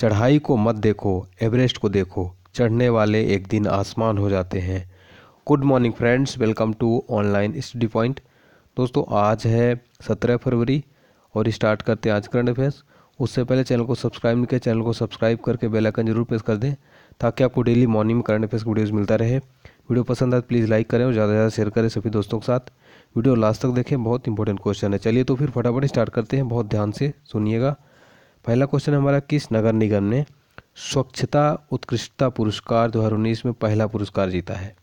चढ़ाई को मत देखो एवरेस्ट को देखो चढ़ने वाले एक दिन आसमान हो जाते हैं good morning friends welcome to online study point दोस्तों आज है सत्रह फरवरी और स्टार्ट करते हैं आज करंट अफेयर्स उससे पहले चैनल को सब्सक्राइब नहीं किया चैनल को सब्सक्राइब करके बेल आइकन जरूर प्रेस कर दें ताकि आपको डेली मॉर्निंग में करंट अफेयर्स की वीडियोज़ मिलता रहे वीडियो पसंद आए प्लीज़ तो लाइक करें और ज़्यादा से ज़्यादा शेयर करें सभी दोस्तों के साथ वीडियो लास्ट तक देखें बहुत इंपॉर्टेंट क्वेश्चन है चलिए तो फिर फटाफट स्टार्ट करते हैं बहुत ध्यान से सुनिएगा पहला क्वेश्चन हमारा किस नगर निगम ने स्वच्छता उत्कृष्टता पुरस्कार 2019 में पहला पुरस्कार जीता है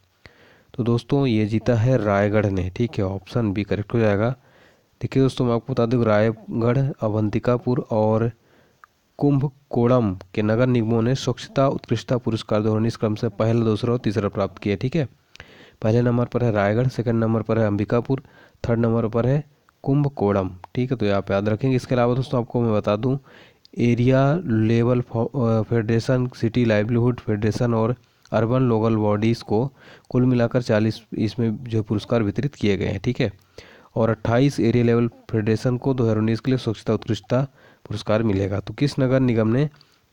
तो दोस्तों ये जीता है रायगढ़ ने ठीक है ऑप्शन बी करेक्ट हो जाएगा देखिए दोस्तों मैं आपको बता दूँ रायगढ़ अवंतिकापुर और कुंभकोणम के नगर निगमों ने स्वच्छता उत्कृष्टता पुरस्कार दो हज़ार क्रम से पहला दूसरा और तीसरा प्राप्त किया ठीक है पहले नंबर पर है रायगढ़ सेकंड नंबर पर है अंबिकापुर थर्ड नंबर पर है कुंभकोणम ठीक है तो आप याद रखेंगे इसके अलावा दोस्तों आपको मैं बता दूं area level federation city livelihood federation और अर्बन लोकल बॉडीज़ को कुल मिलाकर 40 इसमें जो पुरस्कार वितरित किए गए हैं ठीक है और 28 एरिया लेवल फेडरेशन को दो के लिए स्वच्छता उत्कृष्टता पुरस्कार मिलेगा तो किस नगर निगम ने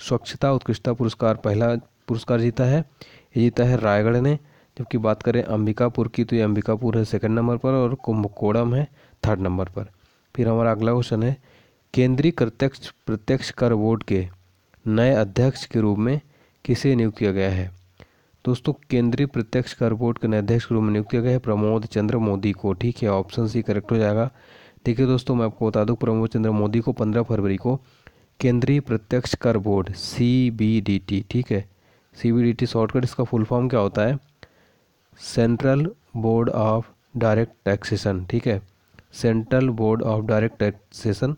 स्वच्छता उत्कृष्टता पुरस्कार पहला पुरस्कार जीता है ये जीता है रायगढ़ ने जबकि बात करें अंबिकापुर की तो ये अंबिकापुर है सेकंड नंबर पर और कुंभकोणम है थर्ड नंबर पर फिर हमारा अगला क्वेश्चन है केंद्रीय प्रत्यक्ष प्रत्यक्ष कर बोर्ड के नए अध्यक्ष के रूप में किसे नियुक्त किया गया है दोस्तों केंद्रीय प्रत्यक्ष कर बोर्ड के नए अध्यक्ष के रूप में नियुक्त किया गया है प्रमोद चंद्र मोदी को ठीक है ऑप्शन सी करेक्ट हो जाएगा देखिए दोस्तों मैं आपको बता दूं प्रमोद चंद्र मोदी को पंद्रह फरवरी को केंद्रीय प्रत्यक्ष कर बोर्ड सी ठीक है सी बी शॉर्टकट इसका फुल फॉर्म क्या होता है central board of direct taxation ठीक है central board of direct taxation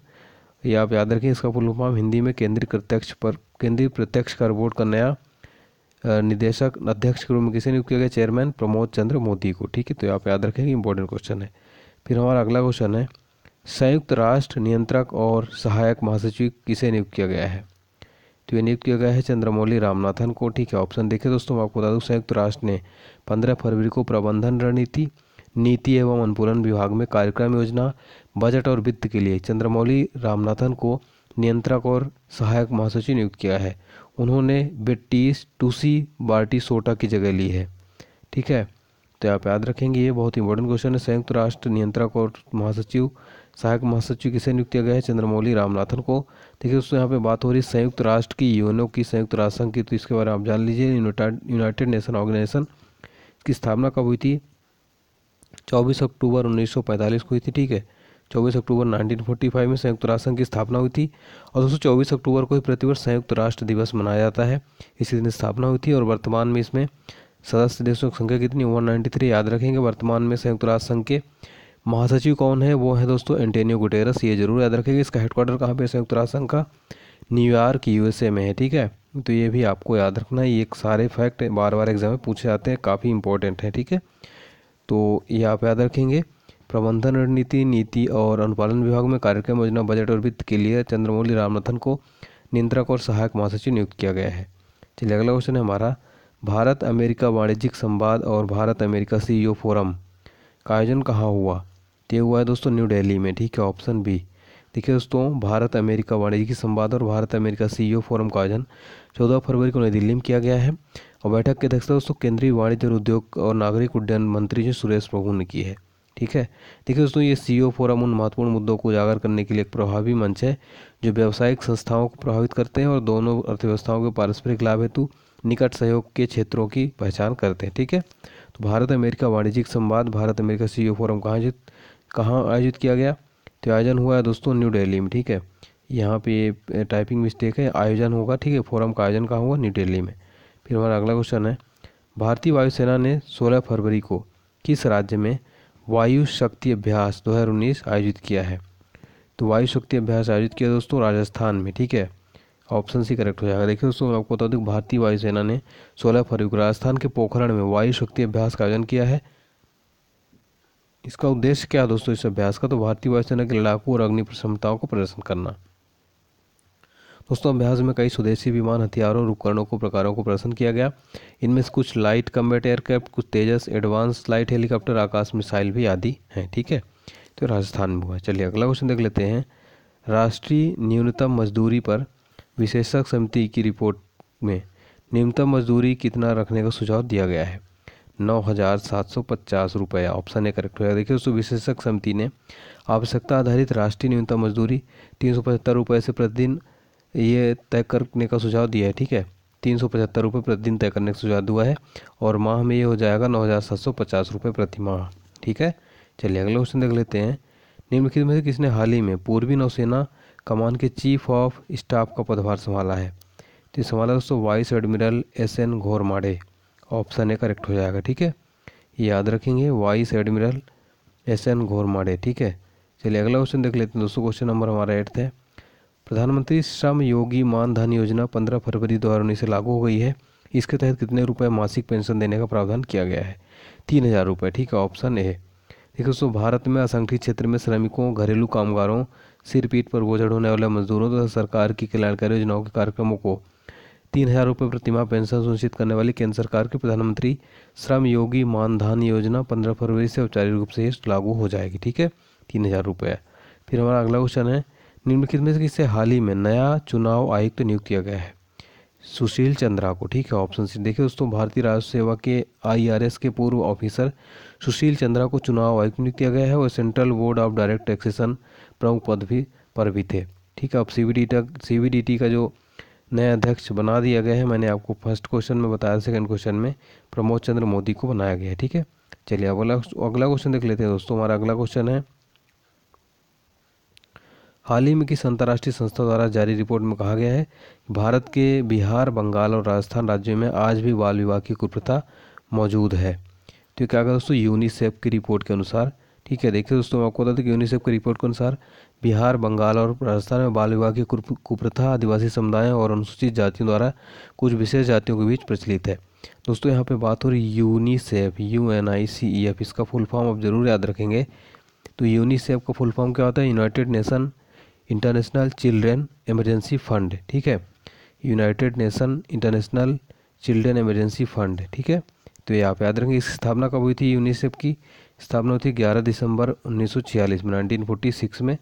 ये आप याद रखें इसका फुल फॉर्म हिंदी में केंद्रीय प्रत्यक्ष पर केंद्रीय प्रत्यक्ष कर बोर्ड का नया निदेशक अध्यक्ष के रूप में किसे नियुक्त किया गया चेयरमैन प्रमोद चंद्र मोदी को ठीक है तो आप याद रखेंगे इंपॉर्टेंट क्वेश्चन है फिर हमारा अगला क्वेश्चन है संयुक्त राष्ट्र नियंत्रक और सहायक महासचिव किसे नियुक्त किया गया है तो ये नियुक्त किया गया है चंद्रमौली रामनाथन को ठीक है ऑप्शन देखिए दोस्तों आपको बता दूँ संयुक्त राष्ट्र ने पंद्रह फरवरी को प्रबंधन रणनीति नीति एवं अनुपूरण विभाग में कार्यक्रम योजना बजट और वित्त के लिए चंद्रमौली रामनाथन को नियंत्रक और सहायक महासचिव नियुक्त किया है उन्होंने बेटीस टूसी बार्टी सोटा की जगह ली है ठीक है तो आप याद रखेंगे ये बहुत इंपॉर्टेंट क्वेश्चन है संयुक्त राष्ट्र नियंत्रक और महासचिव सहायक महासचिव किसे नियुक्त किया गया है चंद्रमौली रामनाथन को देखिए दोस्तों यहाँ पे बात हो रही है संयुक्त राष्ट्र की यूनो की संयुक्त राष्ट्र संघ की तो इसके बारे में आप जान लीजिए यूनाइटेड नेशन ऑर्गेनाइजेशन की स्थापना कब हुई थी 24 अक्टूबर 1945 को हुई थी ठीक है 24 अक्टूबर 1945 में संयुक्त राष्ट्र संघ की स्थापना हुई थी और दोस्तों चौबीस अक्टूबर को ही प्रतिवर्ष संयुक्त राष्ट्र दिवस मनाया जाता है इसी दिन स्थापना हुई थी और वर्तमान में इसमें सदस्य देशों की संख्या कितनी वन नाइन्टी थ्री याद रखेंगे वर्तमान में संयुक्त राष्ट्र संघ के महासचिव कौन है वो है दोस्तों एंटेनियो गुटेरस ये जरूर याद रखेंगे इसका हेडक्वार्टर कहाँ पे संयुक्त राष्ट्र संघ का न्यूयॉर्क यूएसए में है ठीक है तो ये भी आपको याद रखना है ये सारे फैक्ट बार बार एग्जाम में पूछे जाते हैं काफ़ी इंपॉर्टेंट है ठीक है तो ये आप याद रखेंगे प्रबंधन रणनीति नीति और अनुपालन विभाग में कार्यक्रम योजना बजट और वित्त के लिए चंद्रमौली रामनाथन को नियंत्रक और सहायक महासचिव नियुक्त किया गया है चलिए अगला क्वेश्चन है हमारा भारत अमेरिका वाणिज्यिक संवाद और Bharat America C e forum का आयोजन कहाँ हुआ तो हुआ है दोस्तों न्यू दिल्ली में ठीक है ऑप्शन बी देखिए दोस्तों भारत अमेरिका वाणिज्यिक संवाद और Bharat America CEO e forum का आयोजन चौदह फरवरी को नई दिल्ली में किया गया है और बैठक की अध्यक्षता दोस्तों केंद्रीय वाणिज्य और उद्योग और नागरिक उड्डयन मंत्री जी सुरेश प्रभु ने की है ठीक है देखिए दोस्तों ये सीईओ फोरम e उन महत्वपूर्ण मुद्दों को उजागर करने के लिए एक प्रभावी मंच है जो व्यावसायिक संस्थाओं को प्रभावित करते हैं और दोनों अर्थव्यवस्थाओं के पारस्परिक लाभ हेतु निकट सहयोग के क्षेत्रों की पहचान करते हैं ठीक है तो भारत अमेरिका वाणिज्यिक संवाद Bharat America C forum e कहाँ आयोजित कहाँ आयोजित किया गया तो आयोजन हुआ है दोस्तों न्यू दिल्ली में ठीक है यहाँ पे टाइपिंग मिस्टेक है आयोजन होगा ठीक है फोरम का आयोजन कहाँ हुआ न्यू दिल्ली में फिर हमारा अगला क्वेश्चन है भारतीय वायुसेना ने 16 फरवरी को किस राज्य में वायु शक्ति अभ्यास 2019 आयोजित किया है तो वायु शक्ति अभ्यास आयोजित किया दोस्तों राजस्थान में ठीक है ऑप्शन सी करेक्ट हो जाएगा देखिए दोस्तों मैं आपको बता दूँ भारतीय वायुसेना ने 16 फरवरी को राजस्थान के पोखरण में वायु शक्ति अभ्यास का आयोजन किया है इसका उद्देश्य क्या है दोस्तों इस अभ्यास का तो भारतीय वायुसेना के लड़ाकू और अग्नि प्रसन्नताओं को प्रदर्शन करना दोस्तों अभ्यास में कई स्वदेशी विमान हथियारों और उपकरणों को प्रकारों को प्रदर्शन किया गया इनमें से कुछ लाइट कम्बेट एयरक्राफ्ट कुछ Tejas advance light helicopter Akash missile भी आदि हैं ठीक है तो राजस्थान में हुआ चलिए अगला क्वेश्चन देख लेते हैं राष्ट्रीय न्यूनतम मजदूरी पर विशेषज्ञ समिति की रिपोर्ट में न्यूनतम मजदूरी कितना रखने का सुझाव दिया गया है नौ हज़ार सात सौ पचास रुपये ऑप्शन ए करेक्ट होगा देखिए दोस्तों विशेषज्ञ समिति ने आवश्यकता आधारित राष्ट्रीय न्यूनतम मजदूरी तीन सौ पचहत्तर रुपये से प्रतिदिन ये तय करने का सुझाव दिया है ठीक है तीन सौ पचहत्तर रुपये प्रतिदिन तय करने का सुझाव हुआ है और माह में ये हो जाएगा नौ हज़ार सात सौ पचास रुपये प्रति माह ठीक है चलिए अगला क्वेश्चन देख लेते हैं निम्नलिखित में से किसने हाल ही में पूर्वी नौसेना कमान के चीफ ऑफ स्टाफ का पदभार संभाला है तो ये संभाला दोस्तों vice admiral S N Ghormade option A correct हो जाएगा ठीक है याद रखेंगे vice admiral S N Ghormade ठीक है चलिए अगला क्वेश्चन देख लेते हैं दोस्तों क्वेश्चन नंबर हमारा एट्थ है प्रधानमंत्री श्रम योगी मानधन योजना पंद्रह फरवरी दो से लागू हो गई है इसके तहत कितने रुपए मासिक पेंशन देने का प्रावधान किया गया है तीन हज़ार रुपये ठीक है ऑप्शन ए देखो दोस्तों भारत में असंगठित क्षेत्र में श्रमिकों घरेलू कामगारों सिर पीठ पर बोझ होने वाले मजदूरों तथा तो सरकार की कल्याणकारी योजनाओं के कार्यक्रमों को तीन हज़ार रुपये प्रतिमा पेंशन सुनिश्चित करने वाली केंद्र सरकार की प्रधानमंत्री श्रम योगी मानधन योजना पंद्रह फरवरी से औपचारिक रूप से लागू हो जाएगी ठीक है तीन हज़ार रुपये फिर हमारा अगला क्वेश्चन है निम्नलिखित में से किससे हाल ही में नया चुनाव आयुक्त तो नियुक्त किया गया है सुशील चंद्रा को ठीक है ऑप्शन सी देखिए दोस्तों भारतीय राजस्व सेवा के आईआरएस के पूर्व ऑफिसर सुशील चंद्रा को चुनाव आयुक्त नियुक्त किया गया है और central board of direct taxation प्रमुख पद भी पर भी थे ठीक है अब सी तक सी का जो नया अध्यक्ष बना दिया गया है मैंने आपको फर्स्ट क्वेश्चन में बताया सेकंड क्वेश्चन में प्रमोद चंद्र मोदी को बनाया गया है ठीक है चलिए अब अगला अगला क्वेश्चन देख लेते हैं दोस्तों हमारा अगला क्वेश्चन है हाल ही में किस अंतर्राष्ट्रीय संस्था द्वारा जारी रिपोर्ट में कहा गया है कि भारत के बिहार बंगाल और राजस्थान राज्यों में आज भी बाल विवाह की कुप्रथा मौजूद है तो क्या कहा दोस्तों यूनिसेफ की रिपोर्ट के अनुसार ठीक है देखिए दोस्तों आपको बता दें कि यूनिसेफ की रिपोर्ट के अनुसार बिहार बंगाल और राजस्थान में बाल विवाह की कुप्रथा आदिवासी समुदायों और अनुसूचित जातियों द्वारा कुछ विशेष जातियों के बीच प्रचलित है दोस्तों यहाँ पे बात हो रही UNICEF U N I C E F इसका फुल फॉर्म आप ज़रूर याद रखेंगे तो यूनिसेफ का फुल फॉर्म क्या होता है united nation international children emergency fund ठीक है united nation international children emergency fund ठीक है तो ये आप याद रखेंगे इसकी स्थापना कब हुई थी यूनिसेफ की स्थापना हुई थी ग्यारह दिसंबर उन्नीस में 1946 में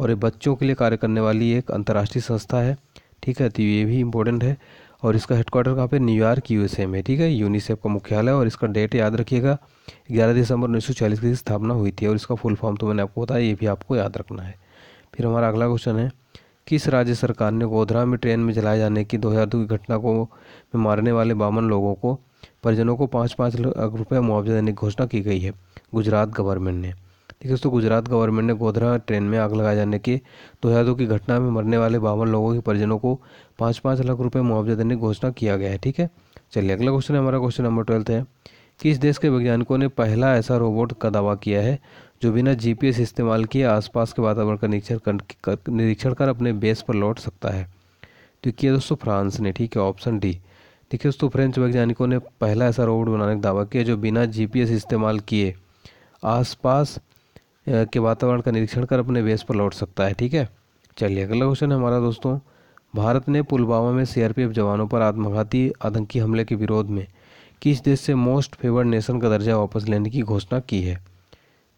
और ये बच्चों के लिए कार्य करने वाली एक अंतर्राष्ट्रीय संस्था है ठीक है तो ये भी इम्पोर्टेंट है और इसका हेडक्वार्टर कहाँ पे न्यूयॉर्क यूएसए में ठीक है यूनिसेफ का मुख्यालय और इसका डेट याद रखिएगा 11 दिसंबर 1940 की स्थापना हुई थी और इसका फुल फॉर्म तो मैंने आपको बताया ये भी आपको याद रखना है फिर हमारा अगला क्वेश्चन है किस राज्य सरकार ने गोधरा में ट्रेन में जलाए जाने की दो हज़ार दो की घटना को में मारने वाले बावन लोगों को परिजनों को पाँच पाँच लाख रुपये मुआवजा देने की घोषणा की गई है गुजरात गवर्नमेंट ने ठीक है दोस्तों गुजरात गवर्नमेंट ने गोधरा ट्रेन में आग लगाए जाने के दो हज़ार दो की घटना में मरने वाले बावन लोगों के परिजनों को पाँच पाँच लाख रुपये मुआवजा देने की घोषणा किया गया है ठीक है चलिए अगला क्वेश्चन है हमारा क्वेश्चन नंबर ट्वेल्थ है किस देश के वैज्ञानिकों ने पहला ऐसा रोबोट का दावा किया है जो बिना जीपीएस इस्तेमाल किए आसपास के वातावरण का निरीक्षण कर निरीक्षण कर अपने बेस पर लौट सकता है तो किया दोस्तों फ्रांस ने ठीक है ऑप्शन डी देखिए दोस्तों फ्रेंच वैज्ञानिकों ने पहला ऐसा रोबोट बनाने का दावा किया जो बिना जीपीएस इस्तेमाल किए आसपास के वातावरण का निरीक्षण कर अपने बेस पर लौट सकता है ठीक है चलिए अगला क्वेश्चन है हमारा दोस्तों भारत ने पुलवामा में सीआरपीएफ जवानों पर आत्मघाती आतंकी हमले के विरोध में किस देश से मोस्ट फेवर्ड नेशन का दर्जा वापस लेने की घोषणा की है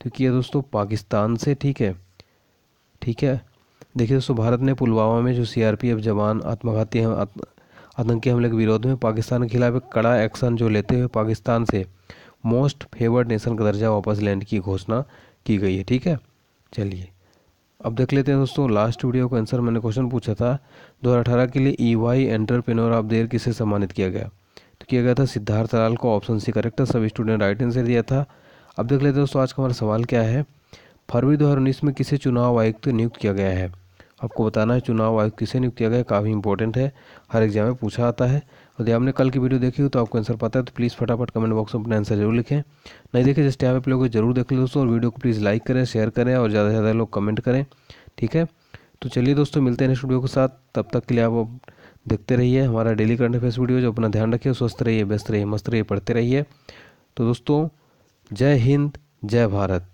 तो किया दोस्तों पाकिस्तान से ठीक है ठीक है देखिए दोस्तों भारत ने पुलवामा में जो सीआरपीएफ जवान आत्मघाती आतंकी हमले के विरोध में पाकिस्तान के खिलाफ एक कड़ा एक्शन जो लेते हुए पाकिस्तान से मोस्ट फेवर्ड नेशन का दर्जा वापस लेने की घोषणा की गई है ठीक है चलिए अब देख लेते हैं दोस्तों लास्ट वीडियो का आंसर मैंने क्वेश्चन पूछा था दो के लिए ई वाई एंटरप्रेनोर ऑफ देर किसे सम्मानित किया गया तो किया गया था सिद्धार्थ लाल को ऑप्शन सी करेक्ट था सभी स्टूडेंट राइट आंसर दिया था अब देख लेते दोस्तों आज का हमारा सवाल क्या है फरवरी दो में किसे चुनाव आयुक्त नियुक्त किया गया है आपको बताना है चुनाव आयुक्त किसे नियुक्त किया गया काफ़ी इंपॉर्टेंट है हर एग्जाम में पूछा आता है यदि आपने कल की वीडियो देखी हो तो आपको आंसर पता है तो प्लीज़ फटाफट कमेंट बॉक्स में अपना आंसर जरूर लिखें नहीं देखे जस्ट यहाँ पे लोग जरूर देख लें दोस्तों और वीडियो को प्लीज़ लाइक करें शेयर करें और ज़्यादा से ज़्यादा लोग कमेंट करें ठीक है तो चलिए दोस्तों मिलते हैं नेक्स्ट वीडियो के साथ तब तक के लिए आप देखते रहिए हमारा डेली करंट अफेयर्स वीडियो जो अपना ध्यान रखिए स्वस्थ रहिए व्यस्त रहिए मस्त रहिए पढ़ते रहिए तो दोस्तों जय हिंद जय भारत